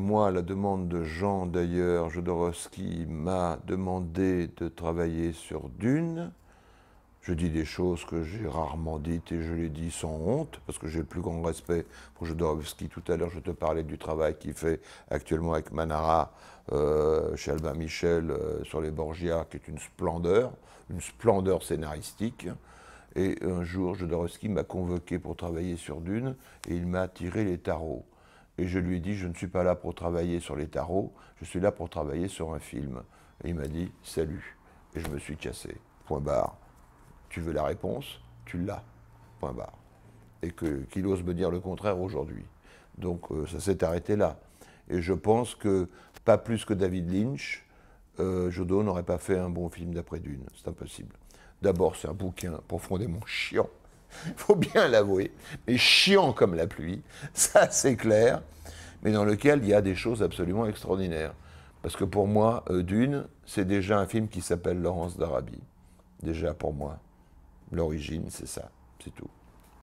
Moi, la demande de Jean d'ailleurs, Jodorowsky m'a demandé de travailler sur Dune. Je dis des choses que j'ai rarement dites et je les dis sans honte, parce que j'ai le plus grand respect pour Jodorowsky. Tout à l'heure, je te parlais du travail qu'il fait actuellement avec Manara euh, chez Albin Michel euh, sur les Borgia, qui est une splendeur, une splendeur scénaristique. Et un jour, Jodorowsky m'a convoqué pour travailler sur Dune et il m'a tiré les tarots. Et je lui ai dit, je ne suis pas là pour travailler sur les tarots, je suis là pour travailler sur un film. Et il m'a dit, salut. Et je me suis cassé. Point barre. Tu veux la réponse Tu l'as. Point barre. Et qu'il ose me dire le contraire aujourd'hui. Donc euh, ça s'est arrêté là. Et je pense que, pas plus que David Lynch, euh, Jodo n'aurait pas fait un bon film d'après Dune. C'est impossible. D'abord, c'est un bouquin profondément chiant. Il faut bien l'avouer, mais chiant comme la pluie, ça c'est clair, mais dans lequel il y a des choses absolument extraordinaires. Parce que pour moi, euh, Dune, c'est déjà un film qui s'appelle Laurence d'Arabie. Déjà pour moi, l'origine, c'est ça, c'est tout.